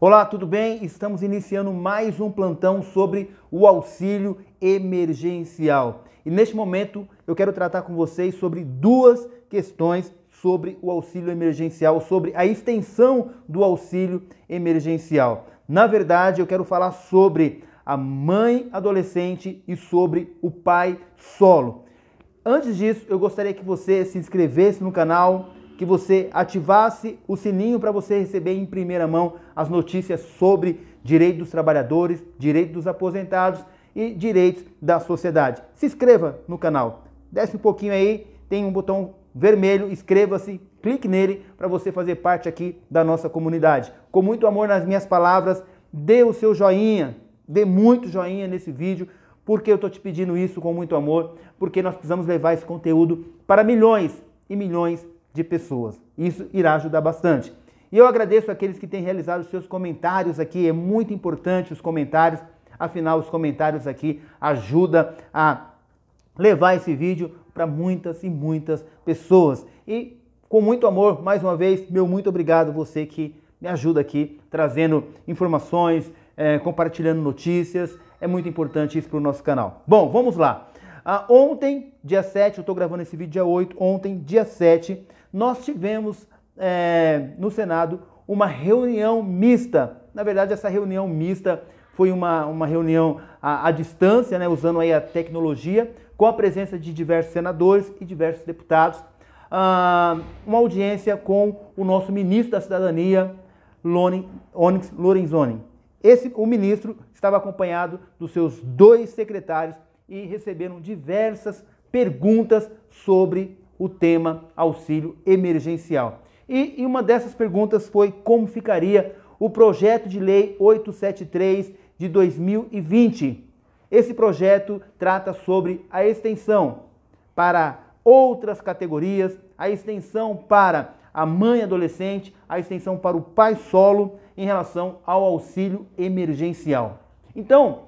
Olá, tudo bem? Estamos iniciando mais um plantão sobre o auxílio emergencial. E neste momento eu quero tratar com vocês sobre duas questões sobre o auxílio emergencial, sobre a extensão do auxílio emergencial. Na verdade, eu quero falar sobre a mãe adolescente e sobre o pai solo. Antes disso, eu gostaria que você se inscrevesse no canal, que você ativasse o sininho para você receber em primeira mão as notícias sobre direito dos trabalhadores, direito dos aposentados e direitos da sociedade. Se inscreva no canal. Desce um pouquinho aí, tem um botão vermelho, inscreva-se, clique nele para você fazer parte aqui da nossa comunidade. Com muito amor nas minhas palavras, dê o seu joinha, dê muito joinha nesse vídeo, porque eu estou te pedindo isso com muito amor, porque nós precisamos levar esse conteúdo para milhões e milhões de pessoas. Isso irá ajudar bastante. E eu agradeço aqueles que têm realizado seus comentários aqui, é muito importante os comentários, afinal, os comentários aqui ajudam a levar esse vídeo para muitas e muitas pessoas. E com muito amor, mais uma vez, meu muito obrigado você que me ajuda aqui trazendo informações, é, compartilhando notícias. É muito importante isso para o nosso canal. Bom, vamos lá. Ah, ontem, dia 7, eu estou gravando esse vídeo dia 8, ontem, dia 7, nós tivemos é, no Senado uma reunião mista. Na verdade, essa reunião mista foi uma, uma reunião à, à distância, né, usando aí a tecnologia, com a presença de diversos senadores e diversos deputados. Ah, uma audiência com o nosso ministro da Cidadania, Lone, Onyx Lorenzoni. Esse, o ministro estava acompanhado dos seus dois secretários e receberam diversas perguntas sobre o tema auxílio emergencial. E, e uma dessas perguntas foi como ficaria o projeto de lei 873 de 2020. Esse projeto trata sobre a extensão para outras categorias, a extensão para a mãe adolescente, a extensão para o pai solo em relação ao auxílio emergencial. Então,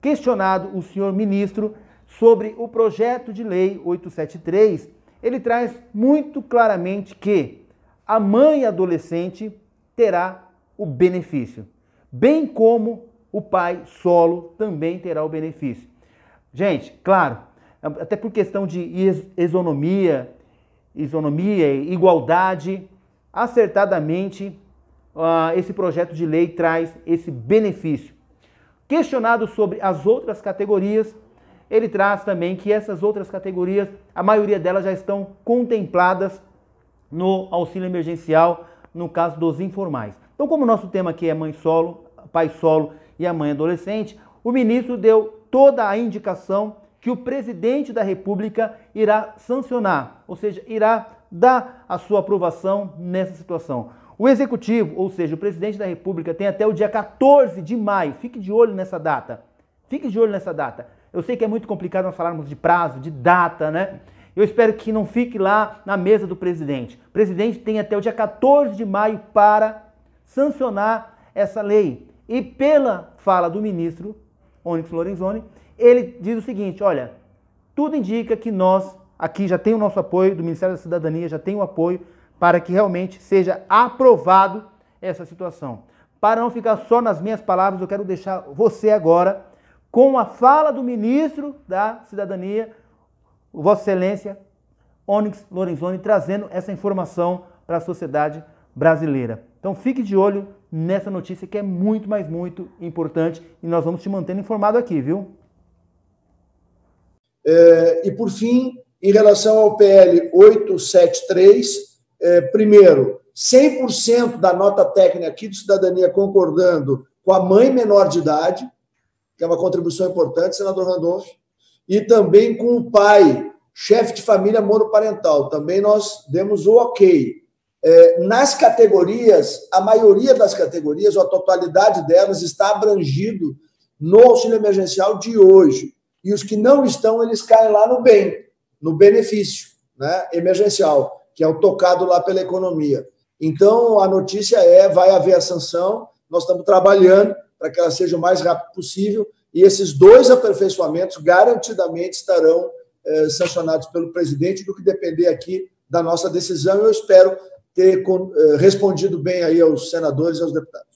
Questionado o senhor ministro sobre o projeto de lei 873, ele traz muito claramente que a mãe adolescente terá o benefício, bem como o pai solo também terá o benefício. Gente, claro, até por questão de isonomia, isonomia e igualdade, acertadamente uh, esse projeto de lei traz esse benefício. Questionado sobre as outras categorias, ele traz também que essas outras categorias, a maioria delas já estão contempladas no auxílio emergencial, no caso dos informais. Então, como o nosso tema aqui é mãe solo, pai solo e a mãe adolescente, o ministro deu toda a indicação que o presidente da República irá sancionar, ou seja, irá dar a sua aprovação nessa situação. O executivo, ou seja, o presidente da República, tem até o dia 14 de maio. Fique de olho nessa data. Fique de olho nessa data. Eu sei que é muito complicado nós falarmos de prazo, de data, né? Eu espero que não fique lá na mesa do presidente. O presidente tem até o dia 14 de maio para sancionar essa lei. E pela fala do ministro Onyx Lorenzoni, ele diz o seguinte: olha, tudo indica que nós aqui já tem o nosso apoio do Ministério da Cidadania, já tem o apoio para que realmente seja aprovado essa situação. Para não ficar só nas minhas palavras, eu quero deixar você agora com a fala do ministro da Cidadania, Vossa Excelência Onyx Lorenzoni, trazendo essa informação para a sociedade brasileira. Então fique de olho nessa notícia que é muito, mais muito importante e nós vamos te mantendo informado aqui, viu? É, e por fim, em relação ao PL 873, é, primeiro, 100% da nota técnica aqui de cidadania concordando com a mãe menor de idade, que é uma contribuição importante, senador Randolph, e também com o pai, chefe de família monoparental. Também nós demos o ok. É, nas categorias, a maioria das categorias, ou a totalidade delas, está abrangido no auxílio emergencial de hoje. E os que não estão, eles caem lá no bem, no benefício né, emergencial que é o tocado lá pela economia. Então, a notícia é: vai haver a sanção, nós estamos trabalhando para que ela seja o mais rápido possível, e esses dois aperfeiçoamentos garantidamente estarão eh, sancionados pelo presidente, do que depender aqui da nossa decisão. Eu espero ter eh, respondido bem aí aos senadores e aos deputados.